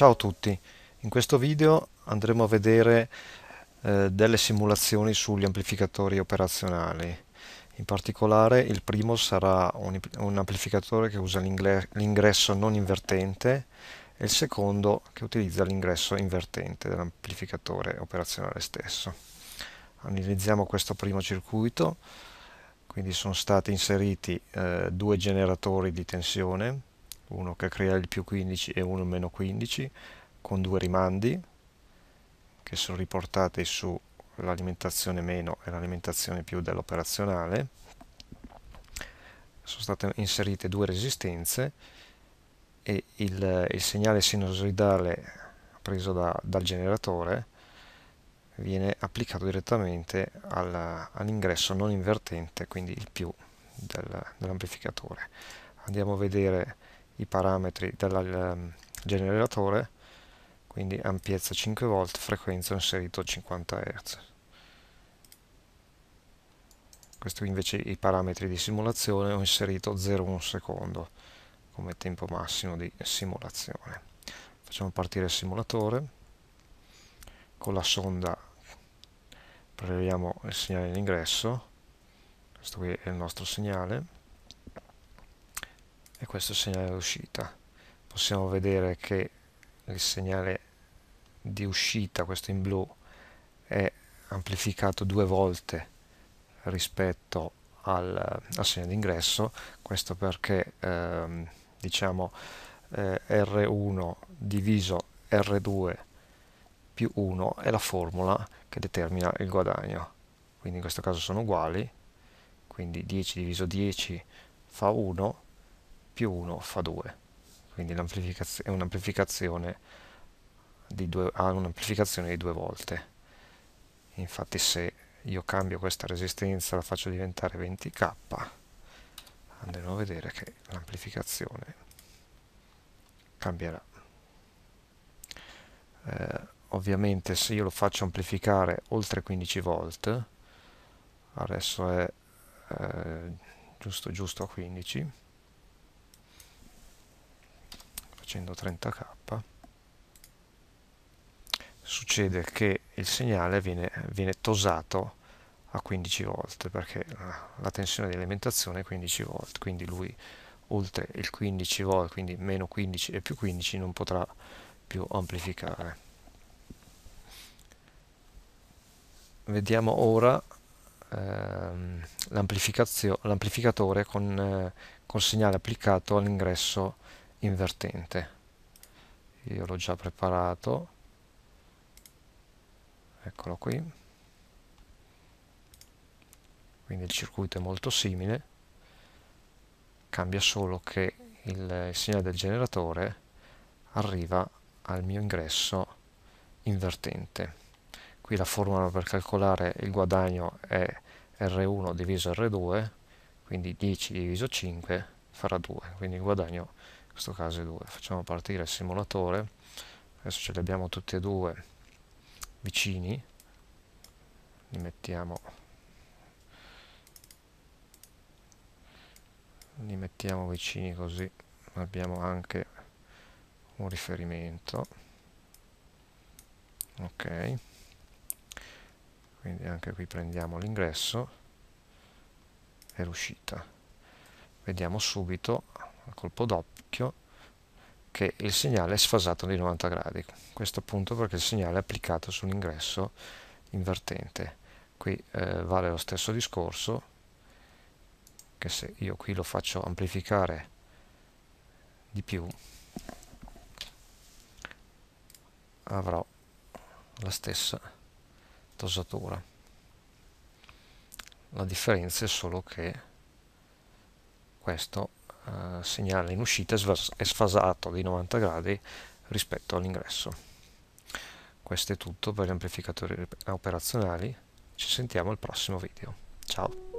Ciao a tutti, in questo video andremo a vedere eh, delle simulazioni sugli amplificatori operazionali. In particolare il primo sarà un, un amplificatore che usa l'ingresso non invertente e il secondo che utilizza l'ingresso invertente dell'amplificatore operazionale stesso. Analizziamo questo primo circuito, quindi sono stati inseriti eh, due generatori di tensione uno che crea il più 15 e uno meno 15 con due rimandi che sono riportati sull'alimentazione meno e l'alimentazione più dell'operazionale sono state inserite due resistenze e il, il segnale sinusoidale preso da, dal generatore viene applicato direttamente all'ingresso non invertente quindi il più del, dell'amplificatore andiamo a vedere i parametri del ehm, generatore quindi ampiezza 5 volt frequenza ho inserito 50 Hz. Questi invece i parametri di simulazione ho inserito 0,1 secondo come tempo massimo di simulazione. Facciamo partire il simulatore, con la sonda preleviamo il segnale in ingresso, questo qui è il nostro segnale, e questo segnale d'uscita possiamo vedere che il segnale di uscita questo in blu è amplificato due volte rispetto al, al segnale d'ingresso questo perché ehm, diciamo eh, R1 diviso R2 più 1 è la formula che determina il guadagno quindi in questo caso sono uguali quindi 10 diviso 10 fa 1 più 1 fa 2, quindi è un'amplificazione di due, ha un'amplificazione di due volte. Infatti se io cambio questa resistenza, la faccio diventare 20k, andremo a vedere che l'amplificazione cambierà. Eh, ovviamente se io lo faccio amplificare oltre 15 volt, adesso è eh, giusto giusto a 15, facendo 30k succede che il segnale viene, viene tosato a 15 volt perché la tensione di alimentazione è 15 volt quindi lui oltre il 15 volt quindi meno 15 e più 15 non potrà più amplificare vediamo ora ehm, l'amplificatore con, eh, col segnale applicato all'ingresso invertente io l'ho già preparato eccolo qui quindi il circuito è molto simile cambia solo che il, segnale del generatore arriva al mio ingresso invertente qui la formula per calcolare il guadagno è R1 diviso R2 quindi 10 diviso 5 farà 2 quindi il guadagno è questo caso è 2 facciamo partire il simulatore adesso ce li abbiamo tutti e due vicini li mettiamo li mettiamo vicini così abbiamo anche un riferimento ok quindi anche qui prendiamo l'ingresso e l'uscita vediamo subito a colpo d'occhio che il segnale è sfasato di 90 gradi questo appunto perché il segnale è applicato sull'ingresso invertente qui eh, vale lo stesso discorso che se io qui lo faccio amplificare di più avrò la stessa dosatura la differenza è solo che questo eh, segnale in uscita è sfasato di 90 gradi rispetto all'ingresso. Questo è tutto per gli amplificatori operazionali, ci sentiamo al prossimo video. Ciao!